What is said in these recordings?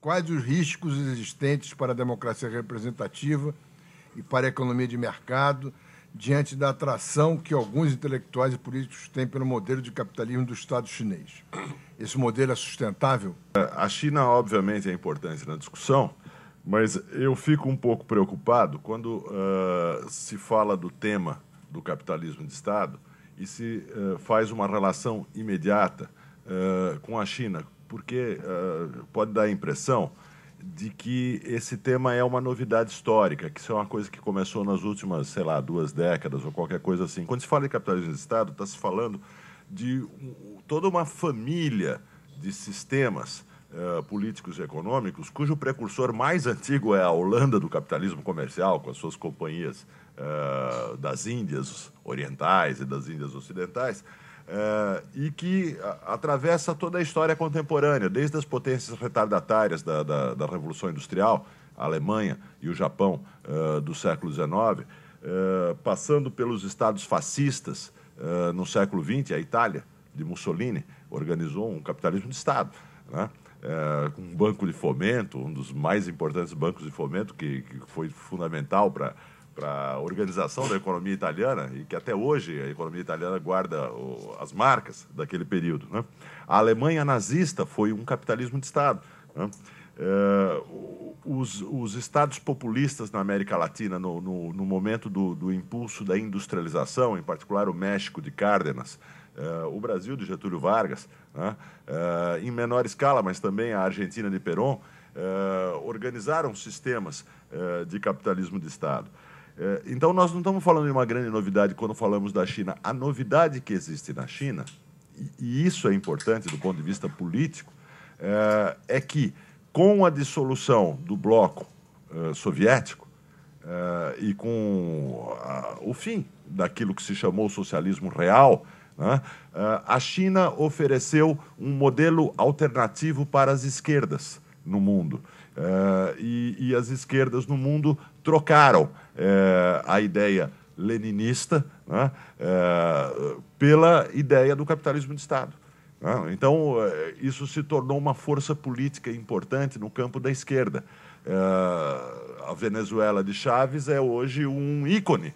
quais os riscos existentes para a democracia representativa e para a economia de mercado diante da atração que alguns intelectuais e políticos têm pelo modelo de capitalismo do Estado chinês. Esse modelo é sustentável? A China, obviamente, é importante na discussão, mas eu fico um pouco preocupado quando uh, se fala do tema do capitalismo de Estado e se uh, faz uma relação imediata uh, com a China, porque uh, pode dar a impressão de que esse tema é uma novidade histórica, que isso é uma coisa que começou nas últimas, sei lá, duas décadas ou qualquer coisa assim. Quando se fala de capitalismo de Estado, está se falando de toda uma família de sistemas Uh, políticos e econômicos, cujo precursor mais antigo é a Holanda do capitalismo comercial, com as suas companhias uh, das Índias orientais e das Índias ocidentais, é, e que atravessa toda a história contemporânea, desde as potências retardatárias da, da, da Revolução Industrial, a Alemanha e o Japão uh, do século XIX, uh, é, passando pelos estados fascistas no século XX, a Itália de Mussolini organizou um capitalismo de Estado, né? com um banco de fomento, um dos mais importantes bancos de fomento, que, que foi fundamental para para a organização da economia italiana e que até hoje a economia italiana guarda o, as marcas daquele período. Né? A Alemanha nazista foi um capitalismo de Estado. Né? É, os, os, estados populistas na América Latina, no, no, no momento do, do, impulso da industrialização, em particular o México de Cárdenas, é, o Brasil de Getúlio Vargas, né? é, em menor escala, mas também a Argentina de Perón, é, organizaram sistemas é, de capitalismo de Estado. É, então, nós não estamos falando de uma grande novidade quando falamos da China. A novidade que existe na China, e isso é importante do ponto de vista político, é, é que com a dissolução do bloco é, soviético e com o fim daquilo que se chamou socialismo real, né, a China ofereceu um modelo alternativo para as esquerdas no mundo. Eh, e, e, as esquerdas no mundo trocaram eh, a ideia leninista né, eh, pela ideia do capitalismo de Estado. Né. Então, isso se tornou uma força política importante no campo da esquerda. a Venezuela de Chaves é hoje um ícone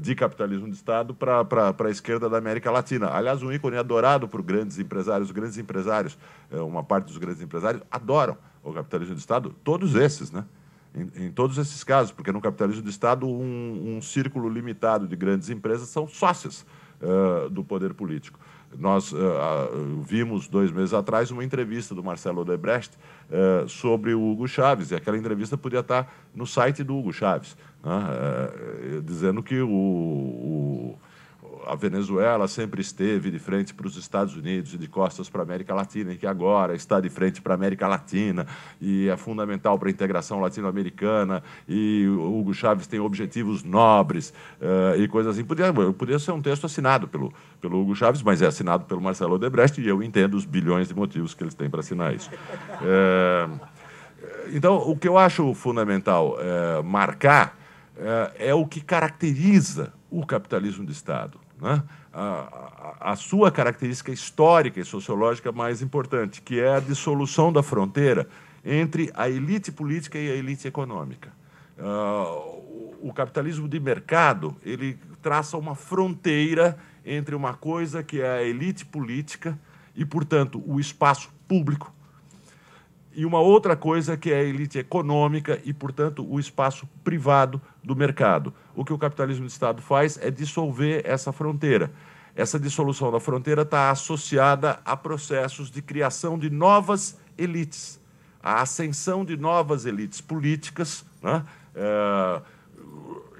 de capitalismo de Estado para a esquerda da América Latina. Aliás, um ícone adorado por grandes empresários. Os grandes empresários, uma parte dos grandes empresários, adoram o capitalismo de Estado, todos esses, né? Em, em, todos esses casos, porque no capitalismo de Estado um, um círculo limitado de grandes empresas são sócias uh, do poder político. Nós uh, vimos dois meses atrás uma entrevista do Marcelo Odebrecht sobre o Hugo Chaves, e aquela entrevista podia estar no site do Hugo Chaves, né? dizendo que o, o a Venezuela sempre esteve de frente para os Estados Unidos e de costas para a América Latina, e que agora está de frente para a América Latina e é fundamental para a integração latino-americana. E o Hugo Chávez tem objetivos nobres uh, e coisas assim. Podia, podia ser um texto assinado pelo, pelo Hugo Chávez, mas é assinado pelo Marcelo Odebrecht e eu entendo os bilhões de motivos que eles têm para assinar isso. É, então, o que eu acho fundamental é, marcar é, é o que caracteriza o capitalismo de Estado. Né? A, a, a, sua característica histórica e sociológica mais importante, que é a dissolução da fronteira entre a elite política e a elite econômica. Uh, o, o capitalismo de mercado ele traça uma fronteira entre uma coisa que é a elite política e, portanto, o espaço público e uma outra coisa que é a elite econômica e, portanto, o espaço privado do mercado. O que o capitalismo de Estado faz é dissolver essa fronteira. Essa dissolução da fronteira está associada a processos de criação de novas elites, a ascensão de novas elites políticas. Né? Eh,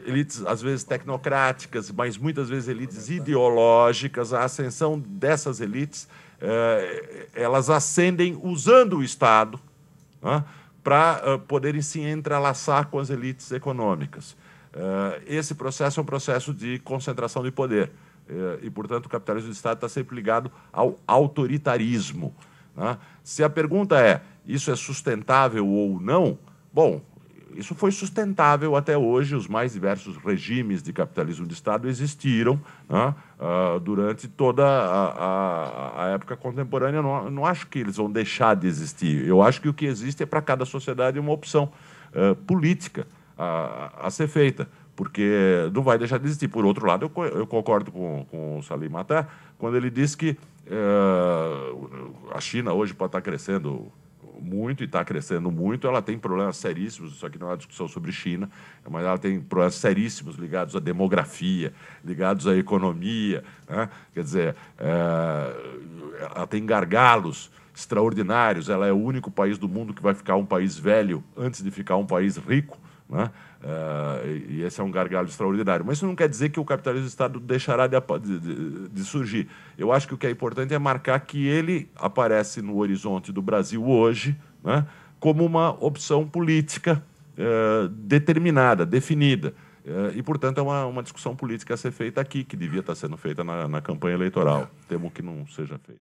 elites às vezes tecnocráticas, mas muitas vezes elites ideológicas, a ascensão dessas elites, eh, elas ascendem usando o Estado né, para eh, poderem se entrelaçar com as elites econômicas. Eh, esse processo é um processo de concentração de poder. e, portanto, o capitalismo de Estado está sempre ligado ao autoritarismo. Né? Se a pergunta é isso é sustentável ou não, bom, isso foi sustentável até hoje. Os mais diversos regimes de capitalismo de Estado existiram né, uh, durante toda a, a, a época contemporânea. não, não acho que eles vão deixar de existir. Eu acho que o que existe é para cada sociedade uma opção uh, política a, a, ser feita, porque não vai deixar de existir. Por outro lado, eu, eu concordo com, com o Salim Matar quando ele diz que uh, a China hoje pode estar crescendo muito e está crescendo muito, ela tem problemas seríssimos, isso aqui não é uma discussão sobre China, mas ela tem problemas seríssimos ligados à demografia, ligados à economia, né? quer dizer, é, ela tem gargalos extraordinários, ela é o único país do mundo que vai ficar um país velho antes de ficar um país rico, né? Uh, e esse é um gargalo extraordinário. Mas isso não quer dizer que o capitalismo Estado deixará de, de, de, surgir. Eu acho que o que é importante é marcar que ele aparece no horizonte do Brasil hoje né, como uma opção política uh, determinada, definida. Uh, e, portanto, é uma, uma discussão política a ser feita aqui, que devia estar sendo feita na, na campanha eleitoral. Temo que não seja feita.